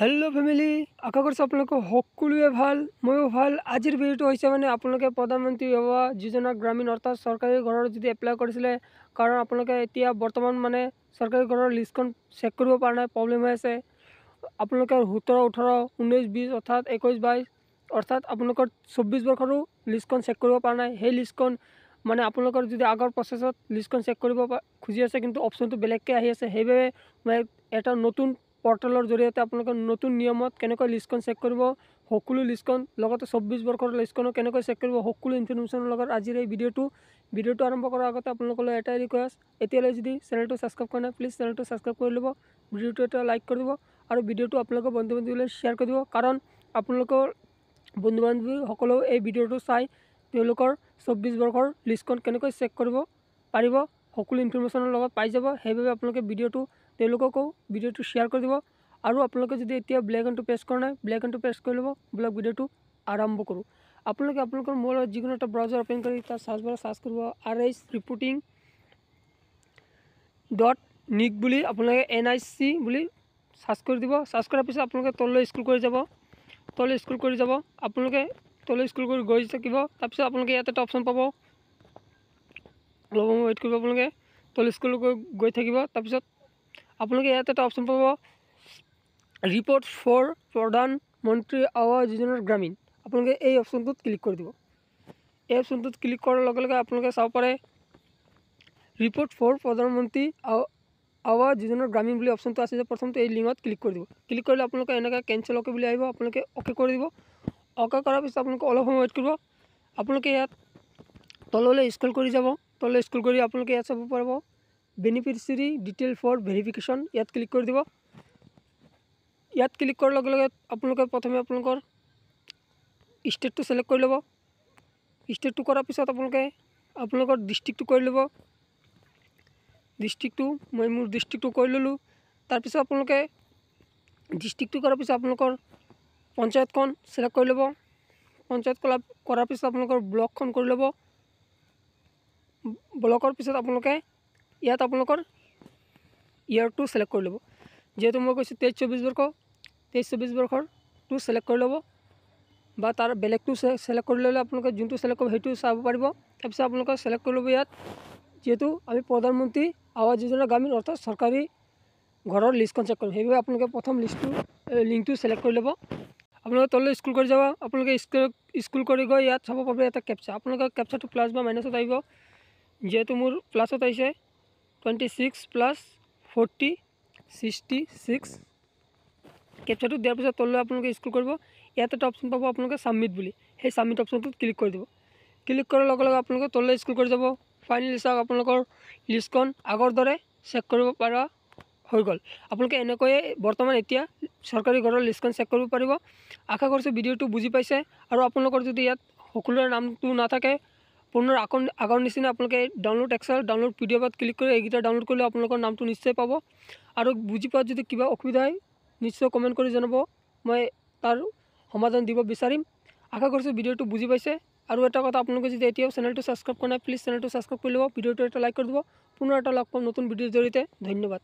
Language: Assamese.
হেল্ল' ফেমিলি আশা কৰিছোঁ আপোনালোকৰ সকলোৱে ভাল ময়ো ভাল আজিৰ ভিডিঅ'টো হৈছে মানে আপোনালোকে প্ৰধানমন্ত্ৰী সেৱা যোজনা গ্ৰামীণ অৰ্থাৎ চৰকাৰী ঘৰৰ যদি এপ্লাই কৰিছিলে কাৰণ আপোনালোকে এতিয়া বৰ্তমান মানে চৰকাৰী ঘৰৰ লিষ্টখন চেক কৰিব পৰা নাই প্ৰব্লেম হৈ আছে আপোনালোকে সোতৰ ওঠৰ ঊনৈছ বিছ অৰ্থাৎ একৈছ বাইছ অৰ্থাৎ আপোনালোকৰ চৌব্বিছ বৰ্ষৰো লিষ্টখন চেক কৰিব পৰা নাই সেই লিষ্টখন মানে আপোনালোকৰ যদি আগৰ প্ৰচেছত লিষ্টখন চেক কৰিব খুজি আছে কিন্তু অপশ্যনটো বেলেগকৈ আহি আছে সেইবাবে মই এটা নতুন পৰ্টেলৰ জৰিয়তে আপোনালোকে নতুন নিয়মত কেনেকৈ লিষ্টখন চেক কৰিব সকলো লিষ্টখন লগতে চৌব্বিছ বৰ্ষৰ লিষ্টখনো কেনেকৈ চেক কৰিব সকলো ইনফৰ্মেশ্যনৰ লগত আজিৰ এই ভিডিঅ'টো ভিডিঅ'টো আৰম্ভ কৰাৰ আগতে আপোনালোকলৈ এটাই ৰিকুৱেষ্ট এতিয়ালৈ যদি চেনেলটো ছাবস্ক্ৰাইব কৰা নাই প্লিজ চেনেলটো ছাবস্ক্ৰাইব কৰি ল'ব ভিডিঅ'টো এটা লাইক কৰি দিব আৰু ভিডিঅ'টো আপোনালোকৰ বন্ধু বান্ধৱীলৈ শ্বেয়াৰ কৰি দিব কাৰণ আপোনালোকৰ বন্ধু বান্ধৱীসকলেও এই ভিডিঅ'টো চাই তেওঁলোকৰ চৌব্বিছ বৰ্ষৰ লিষ্টখন কেনেকৈ চেক কৰিব পাৰিব সকলো ইনফৰ্মেশ্যনৰ লগত পাই যাব সেইবাবে আপোনালোকে ভিডিঅ'টো তেওঁলোককো ভিডিঅ'টো শ্বেয়াৰ কৰি দিব আৰু আপোনালোকে যদি এতিয়া ব্লেক এণ্ডটো প্ৰেছ কৰা নাই ব্লেক এণ্ডটো প্ৰেছ কৰি ল'ব বোলে ভিডিঅ'টো আৰম্ভ কৰোঁ আপোনালোকে আপোনালোকৰ মোবাইলত যিকোনো এটা ব্ৰাউজাৰ অ'পেন কৰি তাত চাৰ্চ বাৰ চাৰ্চ কৰিব R H reporting dot nic বুলি আপোনালোকে এন আই চি বুলি চাৰ্চ কৰি দিব চাৰ্চ কৰাৰ পিছত আপোনালোকে তললৈ স্কুল কৰি যাব তললৈ স্কুল কৰি যাব আপোনালোকে তললৈ স্কুল কৰি গৈ থাকিব তাৰপিছত আপোনালোকে ইয়াত এটা অপশ্যন পাব অলপ সময় ৱেইট কৰিব আপোনালোকে তল স্কুল গৈ গৈ থাকিব তাৰপিছত আপোনালোকে ইয়াত এটা অপশ্যন পাব ৰিপৰ্ট ফৰ প্ৰধানমন্ত্ৰী আৱাস যোজনাৰ গ্ৰামীণ আপোনালোকে এই অপশ্যনটোত ক্লিক কৰি দিব এই অপশ্যনটোত ক্লিক কৰাৰ লগে লগে আপোনালোকে চাব পাৰে ৰিপৰ্ট ফৰ প্ৰধানমন্ত্ৰী আৱাস যোজনাৰ গ্ৰামীণ বুলি অপশ্যনটো আছে যে প্ৰথমটো এই লিংকত ক্লিক কৰি দিব ক্লিক কৰিলে আপোনালোকে এনেকৈ কেঞ্চেল অ'কে বুলি আহিব আপোনালোকে অ'কে কৰি দিব অ'কে কৰাৰ পিছত আপোনালোকে অলপ সময় ৱেইট কৰিব আপোনালোকে ইয়াত তললৈ স্কুল কৰি যাব তলে স্কুল কৰি আপোনালোকে ইয়াত চাব পাৰিব বেনিফিচিয়াৰী ডিটেইল ফৰ ভেৰিফিকেশ্যন ইয়াত ক্লিক কৰি দিব ইয়াত ক্লিক কৰাৰ লগে লগে আপোনালোকে প্ৰথমে আপোনালোকৰ ষ্টেটটো ছিলেক্ট কৰি ল'ব ষ্টেটটো কৰাৰ পিছত আপোনালোকে আপোনালোকৰ ডিষ্ট্ৰিক্টটো কৰি ল'ব ডিষ্ট্ৰিক্টটো মই মোৰ ডিষ্ট্ৰিক্টটো কৰি ল'লোঁ তাৰপিছত আপোনালোকে ডিষ্ট্ৰিক্টটো কৰাৰ পিছত আপোনালোকৰ পঞ্চায়তখন ছিলেক্ট কৰি ল'ব পঞ্চায়ত কৰাৰ পিছত আপোনালোকৰ ব্লকখন কৰি ল'ব ব্লকৰ পিছত আপোনালোকে ইয়াত আপোনালোকৰ ইয়াৰটো চিলেক্ট কৰি ল'ব যিহেতু মই কৈছোঁ তেইছ চৌব্বিছ বৰ্ষ তেইছ চৌব্বিছ বৰ্ষৰটো চিলেক্ট কৰি ল'ব বা তাৰ বেলেগটো চিলেক্ট কৰি ল'লে আপোনালোকে যোনটো চিলেক্ট কৰিব সেইটো চাব পাৰিব তাৰপিছত আপোনালোকে চিলেক্ট কৰি ল'ব ইয়াত যিহেতু আমি প্ৰধানমন্ত্ৰী আৱাস যোজনা গ্ৰামীণ অৰ্থাৎ চৰকাৰী ঘৰৰ লিষ্টখন চেক কৰিম সেইবাবে আপোনালোকে প্ৰথম লিষ্টটো লিংকটো চিলেক্ট কৰি ল'ব আপোনালোকে তললৈ স্কুল কৰি যাব আপোনালোকে স্কুল স্কুল কৰি গৈ ইয়াত চাব পাৰিব এটা কেপচা আপোনালোকে কেপচাটো প্লাছ বা মাইনাছত আহিব যেহেতু মোৰ প্লাছত আহিছে twenty six plus forty sixty six কেপচাৰটো দিয়াৰ পিছত তললৈ আপোনালোকে স্ক্ৰুল কৰিব ইয়াত এটা অপশ্যন পাব আপোনালোকে ছাবমিট বুলি সেই ছাবমিট অপশ্যনটোত ক্লিক কৰি দিব ক্লিক কৰাৰ লগে লগে আপোনালোকে তললৈ স্ক্ৰুল কৰি যাব ফাইনেলি চাওক আপোনালোকৰ লিষ্টখন আগৰ দৰে চেক কৰিব পৰা হৈ গ'ল আপোনালোকে এনেকৈয়ে বৰ্তমান এতিয়া চৰকাৰী ঘৰৰ লিষ্টখন চেক কৰিব পাৰিব আশা কৰিছোঁ ভিডিঅ'টো বুজি পাইছে আৰু আপোনালোকৰ যদি ইয়াত সকলোৰে নামটো নাথাকে পুনৰ আকৌ আগৰ নিচিনা আপোনালোকে download excel download P D এফত ক্লিক কৰি এইকেইটা ডাউনলোড কৰিলে আপোনালোকৰ নামটো নিশ্চয় পাব আৰু বুজি পোৱাত যদি কিবা অসুবিধা হয় নিশ্চয় কমেণ্ট কৰি জনাব মই তাৰ সমাধান দিব বিচাৰিম আশা কৰিছোঁ ভিডিঅ'টো বুজি পাইছে আৰু এটা কথা আপোনালোকে যদি এতিয়াও চেনেলটো ছাবস্ক্ৰাইব কৰা নাই প্লিজ চেনেলটো ছাবস্ক্ৰাইব কৰি ল'ব ভিডিঅ'টো এটা লাইক কৰি দিব পুনৰ এটা লগ পাম নতুন ভিডিঅ'ৰ জৰিয়তে ধন্যবাদ